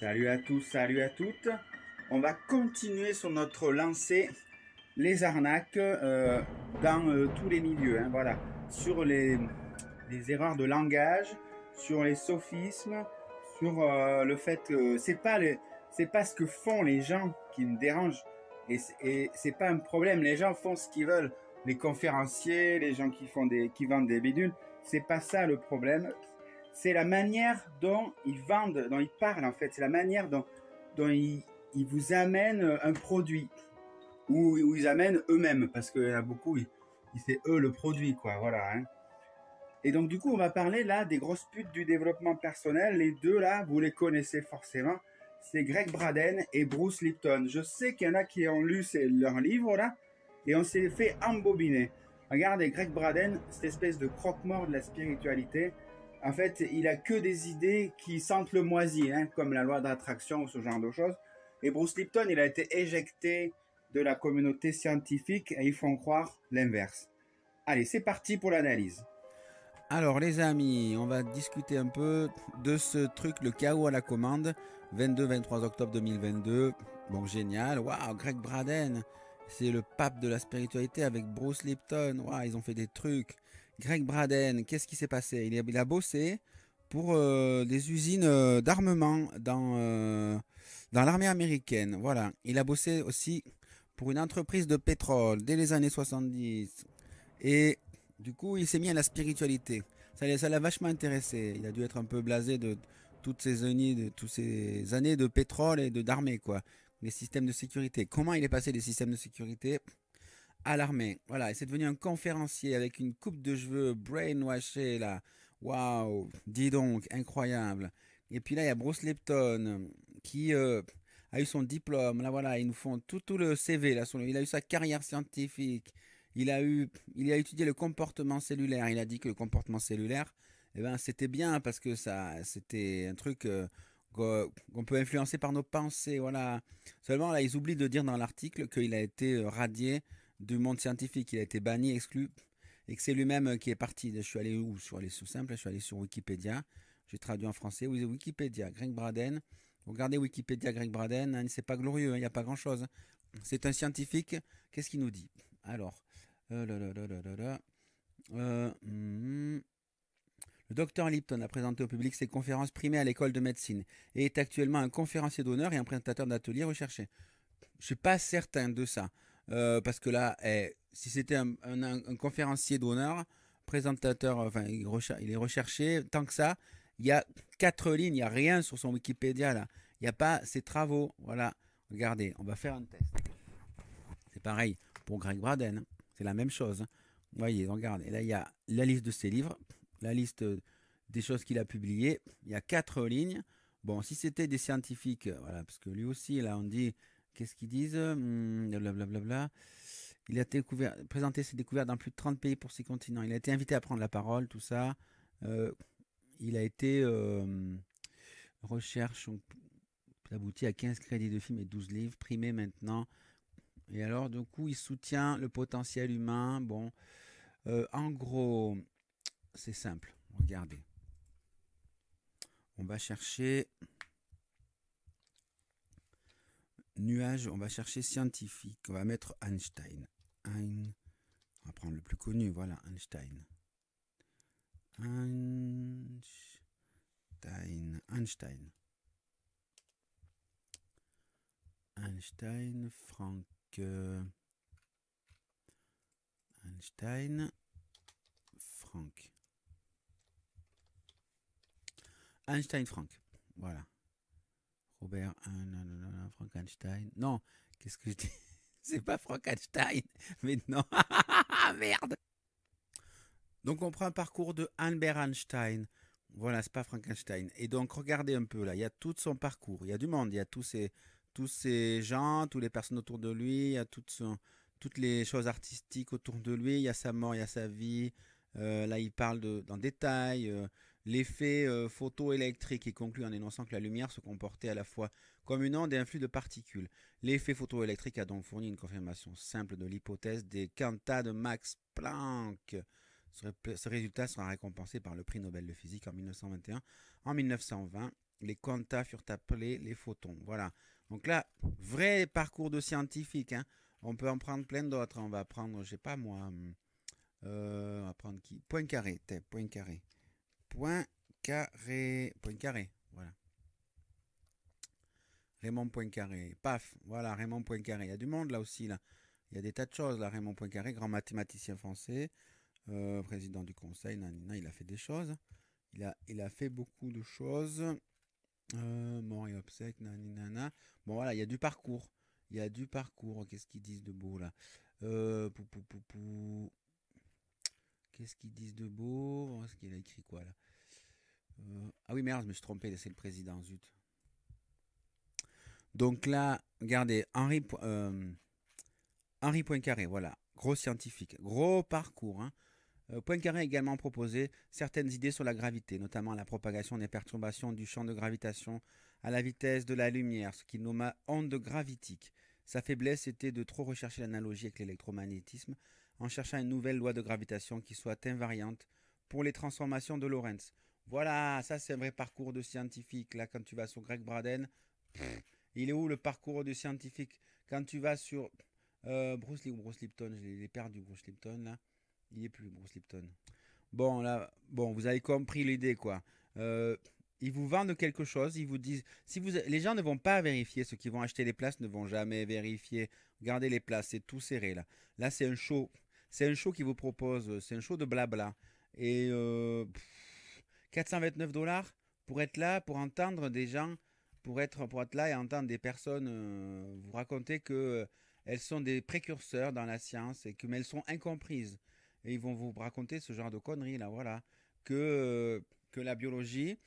Salut à tous, salut à toutes. On va continuer sur notre lancée les arnaques euh, dans euh, tous les milieux. Hein, voilà, sur les, erreurs de langage, sur les sophismes, sur euh, le fait que c'est pas c'est pas ce que font les gens qui me dérangent. et, et c'est pas un problème. Les gens font ce qu'ils veulent. Les conférenciers, les gens qui font des qui vendent des bidules, c'est pas ça le problème c'est la manière dont ils vendent, dont ils parlent en fait, c'est la manière dont, ils, vous amènent euh, un produit ou, ils amènent eux-mêmes parce qu'il y en a beaucoup, c'est eux le produit quoi, voilà. Hein. Et donc du coup, on va parler là des grosses putes du développement personnel. Les deux là, vous les connaissez forcément. C'est Greg Braden et Bruce Lipton. Je sais qu'il y en a qui ont lu leurs livres là et on s'est fait embobiner. Regardez Greg Braden, cette espèce de croque-mort de la spiritualité en fait, il a que des idées qui sentent le moisi, hein, comme la loi d'attraction ou ce genre de choses. Et Bruce Lipton, il a été éjecté de la communauté scientifique et ils font croire l'inverse. Allez, c'est parti pour l'analyse. Alors les amis, on va discuter un peu de ce truc, le chaos à la commande, 22-23 octobre 2022. Bon, génial. Waouh, Greg Braden, c'est le pape de la spiritualité avec Bruce Lipton. Waouh, ils ont fait des trucs. Greg Braden, qu'est-ce qui s'est passé il a, bossé pour euh, des usines euh, d'armement dans, euh, dans l'armée américaine. Voilà. Il a bossé aussi pour une entreprise de pétrole dès les années 70. Et du coup, il s'est mis à la spiritualité. Ça l'a vachement intéressé. Il a dû être un peu blasé de toutes ces années de, pétrole et de d'armée, quoi. Les systèmes de sécurité. Comment il est passé des systèmes de sécurité à l'armée. Voilà, il c'est devenu un conférencier avec une coupe de cheveux brainwashed là. Waouh, dis donc, incroyable. Et puis là, il y a Bruce Lipton qui euh, a eu son diplôme. Là, voilà, ils nous font tout, le CV. Là, il a eu sa carrière scientifique. Il a, eu, il a étudié le comportement cellulaire. Il a dit que le comportement cellulaire, eh ben, c'était bien parce que ça, c'était un truc euh, qu'on peut influencer par nos pensées. Voilà. Seulement, là, ils oublient de dire dans l'article qu'il a été euh, radié du monde scientifique, il a été banni, exclu, et que c'est lui-même euh, qui est parti. Je suis allé où Je suis allé sur Simple, je suis allé sur Wikipédia, j'ai traduit en français, Wikipédia, Greg Braden. Regardez Wikipédia, Greg Braden, hein, c'est pas glorieux, hein, il n'y a pas grand-chose. Hein. C'est un scientifique, qu'est-ce qu'il nous dit Alors, euh, euh, hmm. Le docteur Lipton a présenté au public ses conférences primées à l'école de médecine et est actuellement un conférencier d'honneur et un présentateur d'ateliers recherchés. Je ne suis pas certain de ça. Euh, parce que là, eh, si c'était un, conférencier d'honneur, présentateur, euh, enfin, il, est recherché, tant que ça, il y a quatre lignes, il n'y a rien sur son Wikipédia là. Il n'y a pas ses travaux. Voilà. Regardez, on va faire un test. C'est pareil pour Greg Braden. Hein. C'est la même chose. Hein. Vous voyez, regardez. Là, il y a la liste de ses livres, la liste des choses qu'il a publiées. Il y a quatre lignes. Bon, si c'était des scientifiques, euh, voilà, parce que lui aussi, là, on dit Qu'est-ce qu'ils disent hum, Blablabla. Il a présenté ses découvertes dans plus de 30 pays pour six continents. Il a été invité à prendre la parole, tout ça. Euh, il a été euh, recherche abouti à 15 crédits de film et 12 livres, primés maintenant. Et alors, du coup, il soutient le potentiel humain. Bon, euh, en gros, c'est simple. Regardez. On va chercher Nuage, on va chercher scientifique. On va mettre Einstein. Ein, on va prendre le plus connu, voilà, Einstein. Einstein. Einstein. Einstein, Franck. Euh, Einstein, Franck. Einstein, Franck. Voilà. Robert, non, Frankenstein. Non, qu'est-ce que je dis C'est pas Frankenstein, mais non. Merde Donc on prend un parcours de Albert Einstein. Voilà, c'est pas Frankenstein. Et donc regardez un peu là, il y a tout son parcours, il y a du monde, il y a tous ces, tous ces gens, toutes les personnes autour de lui, il y a toutes les choses artistiques autour de lui, il y a sa mort, il y a sa vie. Euh, là, il parle de, dans détail. Euh, L'effet euh, photoélectrique est conclu en énonçant que la lumière se comportait à la fois comme une onde et un flux de particules. L'effet photoélectrique a donc fourni une confirmation simple de l'hypothèse des quantas de Max Planck. Ce résultat sera récompensé par le prix Nobel de physique en 1921. En 1920, les quantas furent appelés les photons. Voilà. Donc là, vrai parcours de scientifique. Hein. On peut en prendre plein d'autres. On va prendre, je sais pas moi, euh, on va prendre qui Poincaré, Poincaré. Point carré, point carré, voilà. Raymond Poincaré. Paf, voilà, Raymond Poincaré. Il y a du monde là aussi, là. Il y a des tas de choses, là. Raymond Poincaré, grand mathématicien français, euh, président du conseil, nanana, il a fait des choses. Il a, il a fait beaucoup de choses. Euh, mort et obsèque, naninana Bon, voilà, il y a du parcours. Il y a du parcours. Qu'est-ce qu'ils disent de beau, là euh, pou, pou, pou, Qu'est-ce qu'ils disent de beau Est-ce qu'il a écrit quoi, là ah oui, merde, je me suis trompé, c'est le président, zut. Donc là, regardez, Henri, euh, Henri Poincaré, voilà, gros scientifique, gros parcours. Hein. Euh, Poincaré a également proposé certaines idées sur la gravité, notamment la propagation des perturbations du champ de gravitation à la vitesse de la lumière, ce qu'il nomma onde gravitique. Sa faiblesse était de trop rechercher l'analogie avec l'électromagnétisme en cherchant une nouvelle loi de gravitation qui soit invariante pour les transformations de Lorentz. Voilà, ça c'est un vrai parcours de scientifique. Là, quand tu vas sur Greg Braden, il est où le parcours de scientifique Quand tu vas sur euh, Bruce, Lee, Bruce Lipton, je l'ai perdu Bruce Lipton là. Il est plus Bruce Lipton. Bon là, bon, vous avez compris l'idée quoi. Euh, ils vous vendent quelque chose, ils vous disent si vous les gens ne vont pas vérifier, ceux qui vont acheter les places ne vont jamais vérifier. Regardez les places, c'est tout serré là. Là, c'est un show, c'est un show qui vous propose, c'est un show de blabla et euh, 429 dollars pour être là, pour entendre des gens, pour être, pour être là et entendre des personnes euh, vous raconter que euh, elles sont des précurseurs dans la science et que mais elles sont incomprises. Et ils vont vous raconter ce genre de conneries là, voilà, que euh, que la biologie,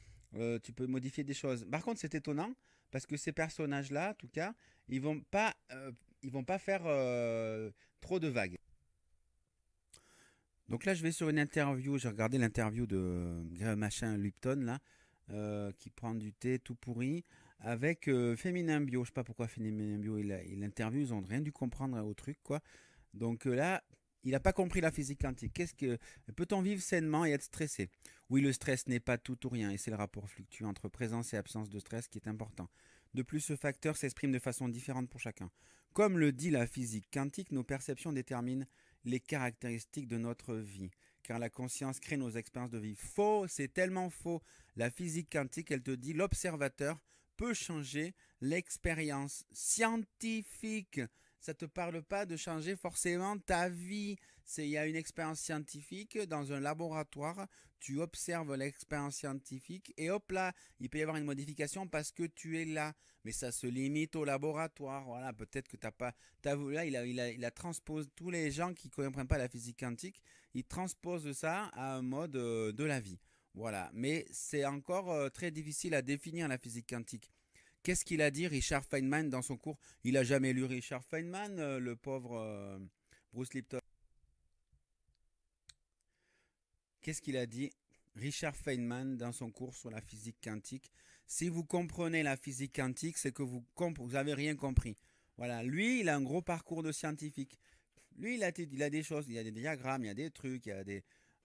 tu peux modifier des choses. Par contre, c'est étonnant parce que ces personnages là, en tout cas, ils vont pas, ils vont pas faire trop de vagues. Donc là, je vais sur une interview. J'ai regardé l'interview de euh, machin Lipton, là, euh, qui prend du thé tout pourri avec euh, Féminin Bio. Je sais pas pourquoi Féminin Bio, il, il interview, ils n'ont rien dû comprendre au truc, quoi. Donc là, il n'a pas compris la physique quantique. Qu'est-ce que peut-on vivre sainement et être stressé Oui, le stress n'est pas tout ou rien, et c'est le rapport fluctuant entre présence et absence de stress qui est important. De plus, ce facteur s'exprime de façon différente pour chacun. Comme le dit la physique quantique, nos perceptions déterminent les caractéristiques de notre vie, car la conscience crée nos expériences de vie. Faux, c'est tellement faux. La physique quantique, elle te dit, l'observateur peut changer l'expérience scientifique ça te parle pas de changer forcément ta vie. C'est il y a une expérience scientifique dans un laboratoire, tu observes l'expérience scientifique et hop là, il peut y avoir une modification parce que tu es là. Mais ça se limite au laboratoire. Voilà, peut-être que t'as pas, là, il a, il a, transpose tous les gens qui comprennent pas la physique quantique, il transpose ça à un mode euh, de la vie. Voilà, mais c'est encore euh, très difficile à définir la physique quantique. Qu'est-ce qu'il a dit Richard Feynman dans son cours Il a jamais lu Richard Feynman, euh, le pauvre euh, Bruce Lipton. Qu'est-ce qu'il a dit Richard Feynman dans son cours sur la physique quantique Si vous comprenez la physique quantique, c'est que vous n'avez avez rien compris. Voilà, lui, il a un gros parcours de scientifique. Lui, il a, a des choses, il y a des diagrammes, il y a des trucs, il y a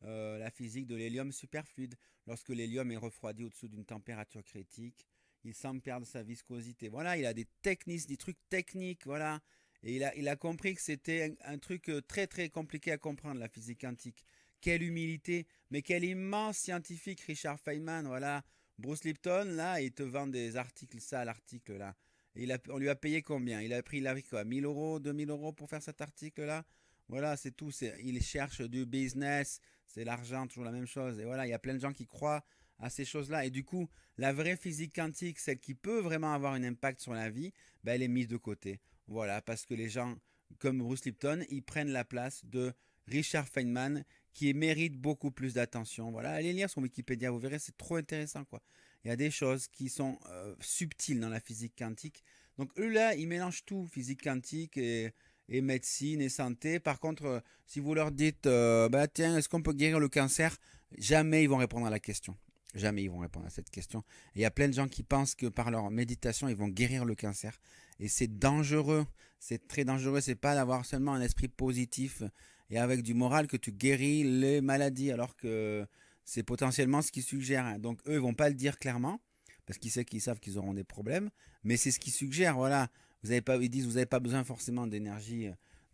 euh, la physique de l'hélium superfluide. Lorsque l'hélium est refroidi au-dessous d'une température critique, il semble perdre sa viscosité. Voilà, il a des techniques, des trucs techniques, voilà. Et il a, compris que c'était un, truc euh, très très compliqué à comprendre, la physique quantique. Quelle humilité, mais quel immense scientifique, Richard Feynman, voilà. Bruce Lipton, là, il te vend des articles, ça, l'article, là. Et il a, on lui a payé combien Il a pris, la quoi 1000 euros, 2000 euros pour faire cet article-là Voilà, c'est tout. Il cherche du business, c'est l'argent, toujours la même chose. Et voilà, il y a plein de gens qui croient à ces choses-là. Et du coup, la vraie physique quantique, celle qui peut vraiment avoir un impact sur la vie, ben, elle est mise de côté. Voilà, parce que les gens comme Bruce Lipton, ils prennent la place de Richard Feynman, qui mérite beaucoup plus d'attention. Voilà, allez lire son Wikipédia, vous verrez, c'est trop intéressant, quoi. Il y a des choses qui sont euh, subtiles dans la physique quantique. Donc, eux, là, ils mélangent tout, physique quantique et, médecine et santé. Par contre, euh, si vous leur dites, euh, bah, tiens, est-ce qu'on peut guérir le cancer Jamais ils vont répondre à la question. Jamais ils vont répondre à cette question. il y a plein de gens qui pensent que par leur méditation, ils vont guérir le cancer. Et c'est dangereux. C'est très dangereux. C'est pas d'avoir seulement un esprit positif et avec du moral que tu guéris les maladies, alors que c'est potentiellement ce qu'ils suggèrent. Donc eux, ils vont pas le dire clairement parce qu'ils savent qu'ils auront des problèmes. Mais c'est ce qu'ils suggèrent. Voilà. Vous avez pas, ils disent, vous n'avez pas besoin forcément d'énergie,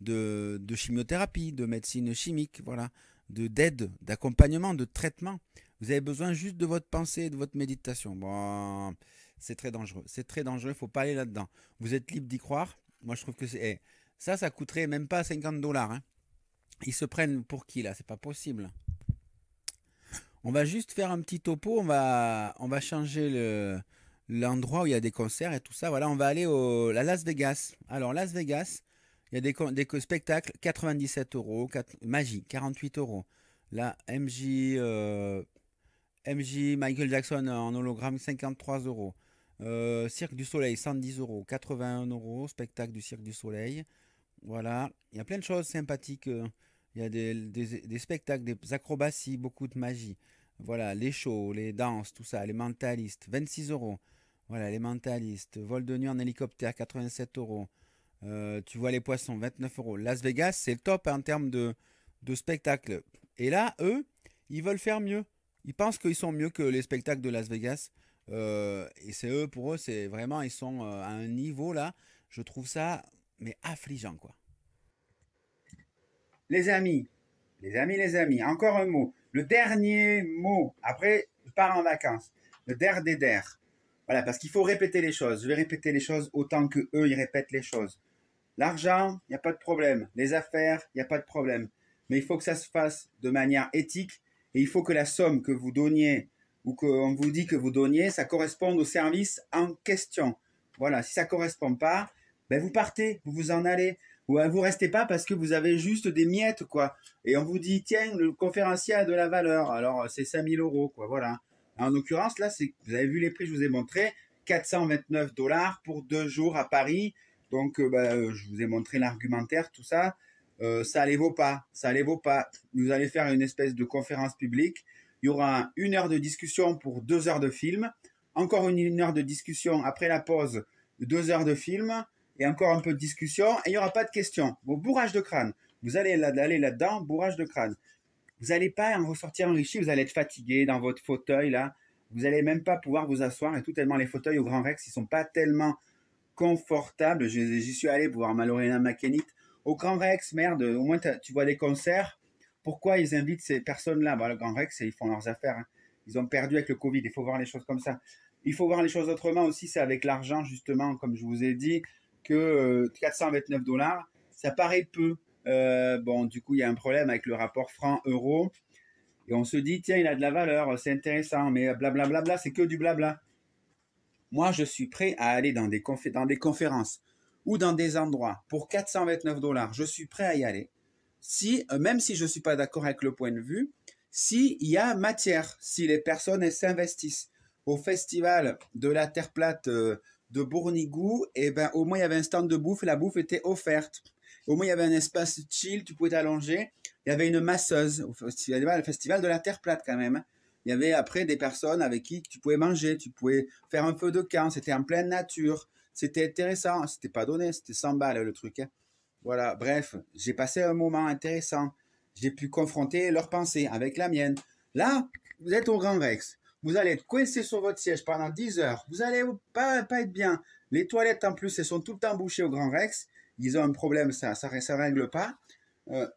euh, de, chimiothérapie, de médecine chimique, voilà, de d'aide, d'accompagnement, de traitement. Vous avez besoin juste de votre pensée et de votre méditation. Bon, c'est très dangereux. C'est très dangereux. Il faut pas aller là-dedans. Vous êtes libre d'y croire. Moi, je trouve que c'est. Eh, ça, ça coûterait même pas 50 dollars. Hein. Ils se prennent pour qui là C'est pas possible. On va juste faire un petit topo. On va, on va changer l'endroit où il y a des concerts et tout ça. Voilà, on va aller au, à Las Vegas. Alors, Las Vegas, il y a des, spectacles 97 euros, Magie 48 euros. La MJ euh, MJ Michael Jackson en hologramme 53 euros. Euh, Cirque du Soleil 110 euros. 81 euros. Spectacle du Cirque du Soleil. Voilà. Il y a plein de choses sympathiques. Euh. Il y a des, spectacles, des acrobaties, beaucoup de magie. Voilà, les shows, les danses, tout ça, les mentalistes, 26 euros. Voilà, les mentalistes, vol de nuit en hélicoptère, 87 euros. Euh, tu vois les poissons, 29 euros. Las Vegas, c'est le top en termes de, de spectacle. Et là, eux, ils veulent faire mieux. Ils pensent qu'ils sont mieux que les spectacles de Las Vegas. Euh, et c'est eux, pour eux, c'est vraiment, ils sont euh, à un niveau là. Je trouve ça, mais affligeant, quoi. Les amis, les amis, les amis, encore un mot. Le dernier mot. Après, je pars en vacances. Le der des der. Voilà, parce qu'il faut répéter les choses. Je vais répéter les choses autant que eux, ils répètent les choses. L'argent, il n'y a pas de problème. Les affaires, il n'y a pas de problème. Mais il faut que ça se fasse de manière éthique et il faut que la somme que vous donniez ou qu'on vous dit que vous donniez, ça corresponde au service en question. Voilà, si ça correspond pas, ben vous partez, vous vous en allez. Ou vous restez pas parce que vous avez juste des miettes, quoi. Et on vous dit, tiens, le conférencier a de la valeur. Alors, c'est 5000 euros, quoi. Voilà. En l'occurrence, là, c'est, vous avez vu les prix, je vous ai montré 429 dollars pour deux jours à Paris. Donc, euh, ben, euh, je vous ai montré l'argumentaire, tout ça. Euh, ça les vaut pas, ça les vaut pas. Vous allez faire une espèce de conférence publique. Il y aura une heure de discussion pour deux heures de film, encore une, heure de discussion après la pause, deux heures de film et encore un peu de discussion. Et il n'y aura pas de questions. Bon bourrage de crâne. Vous allez là, aller là-dedans, bourrage de crâne. Vous n'allez pas en ressortir enrichi. Vous allez être fatigué dans votre fauteuil là. Vous n'allez même pas pouvoir vous asseoir et tout tellement les fauteuils au Grand Rex ils sont pas tellement confortables. J'y suis allé pour voir Malorena McKennitt au Grand Rex, merde, au moins tu vois des concerts. Pourquoi ils invitent ces personnes-là bah, Le Grand Rex, ils font leurs affaires. Hein. Ils ont perdu avec le Covid. Il faut voir les choses comme ça. Il faut voir les choses autrement aussi. C'est avec l'argent, justement, comme je vous ai dit, que 429 euh, dollars, ça paraît peu. Euh, bon, du coup, il y a un problème avec le rapport franc-euro. Et on se dit, tiens, il a de la valeur, c'est intéressant, mais blablabla, c'est que du blabla. Moi, je suis prêt à aller dans dans des conférences ou dans des endroits pour 429 dollars, je suis prêt à y aller. Si, euh, même si je suis pas d'accord avec le point de vue, s'il y a matière, si les personnes s'investissent au festival de la Terre plate euh, de Bournigou, et eh ben, au moins il y avait un stand de bouffe la bouffe était offerte. Au moins il y avait un espace chill, tu pouvais t'allonger. Il y avait une masseuse au festival de la Terre plate quand même. Hein. Il y avait après des personnes avec qui tu pouvais manger, tu pouvais faire un feu de camp, c'était en pleine nature. C'était intéressant, c'était pas donné, c'était 100 balles le truc. Hein. Voilà, bref, j'ai passé un moment intéressant. J'ai pu confronter leurs pensées avec la mienne. Là, vous êtes au Grand Rex. Vous allez être coincé sur votre siège pendant 10 heures. Vous allez pas, pas être bien. Les toilettes, en plus, elles sont tout le temps bouchées au Grand Rex. Ils ont un problème, ça, ça ne règle pas. Euh,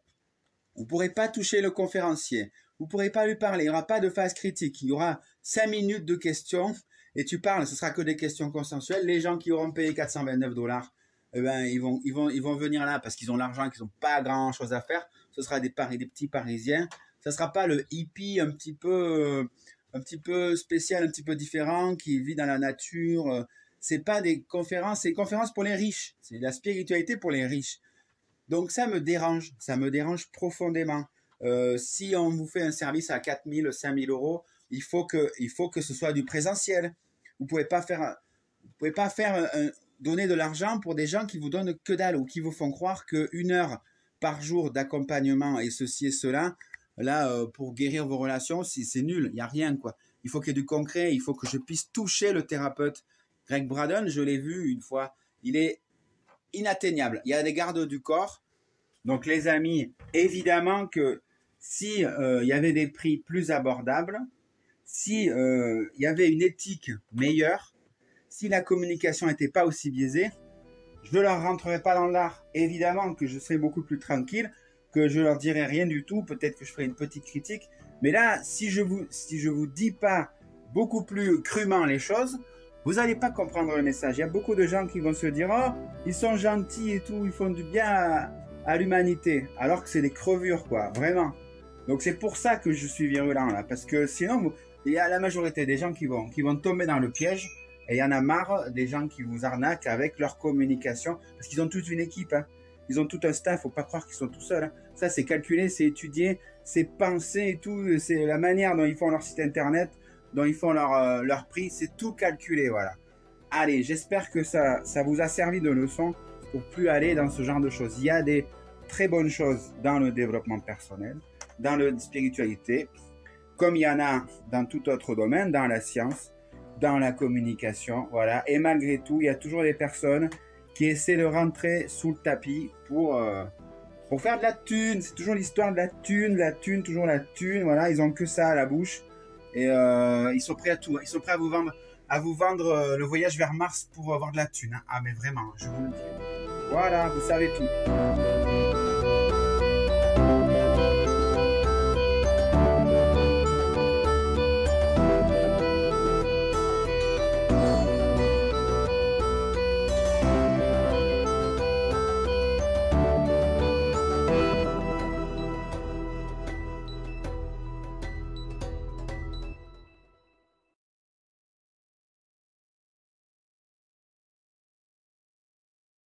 vous ne pourrez pas toucher le conférencier. Vous ne pourrez pas lui parler. Il n'y aura pas de phase critique. Il y aura 5 minutes de questions et tu parles, ce sera que des questions consensuelles. Les gens qui auront payé 429 dollars, eh ben, ils vont, ils vont, ils vont venir là parce qu'ils ont l'argent, qu'ils n'ont pas grand chose à faire. Ce sera des paris, des petits parisiens. Ce sera pas le hippie un petit peu, un petit peu spécial, un petit peu différent qui vit dans la nature. C'est pas des conférences, c'est conférences pour les riches. C'est la spiritualité pour les riches. Donc ça me dérange, ça me dérange profondément. Euh, si on vous fait un service à 4000, 5000 euros, il faut que, il faut que ce soit du présentiel. Vous pouvez pas faire, vous pouvez pas faire donner de l'argent pour des gens qui vous donnent que dalle ou qui vous font croire qu'une heure par jour d'accompagnement et ceci et cela, là, euh, pour guérir vos relations, c'est nul, il n'y a rien, quoi. Il faut qu'il y ait du concret, il faut que je puisse toucher le thérapeute. Greg Braden, je l'ai vu une fois, il est inatteignable. Il y a des gardes du corps. Donc, les amis, évidemment que si euh, il y avait des prix plus abordables, si euh, il y avait une éthique meilleure, si la communication n'était pas aussi biaisée, je ne leur rentrerai pas dans l'art. Évidemment que je serais beaucoup plus tranquille, que je leur dirais rien du tout. Peut-être que je ferai une petite critique, mais là, si je vous si je vous dis pas beaucoup plus crûment les choses, vous n'allez pas comprendre le message. Il y a beaucoup de gens qui vont se dire oh ils sont gentils et tout, ils font du bien à, l'humanité, alors que c'est des crevures quoi, vraiment. Donc c'est pour ça que je suis virulent là, parce que sinon vous, il y a la majorité des gens qui vont, qui vont tomber dans le piège. Et il y en a marre des gens qui vous arnaquent avec leur communication. Parce qu'ils ont toute une équipe. Hein. Ils ont tout un staff. Faut pas croire qu'ils sont tout seuls. Hein. Ça, c'est calculé, c'est étudié, c'est pensé et tout. Euh, c'est la manière dont ils font leur site internet, dont ils font euh, leur, prix. C'est tout calculé. Voilà. Allez, j'espère que ça, ça vous a servi de leçon pour plus aller dans ce genre de choses. Il y a des très bonnes choses dans le développement personnel, dans la spiritualité comme il y en a dans tout autre domaine, dans la science, dans la communication, voilà. Et malgré tout, il y a toujours des personnes qui essaient de rentrer sous le tapis pour, euh, pour faire de la thune. C'est toujours l'histoire de la thune, la thune, toujours la thune, voilà. Ils ont que ça à la bouche et euh, ils sont prêts à tout. Hein. Ils sont prêts à vous vendre, à vous vendre euh, le voyage vers Mars pour avoir de la thune. Hein. Ah mais vraiment, je vous le dis. Voilà, vous savez tout.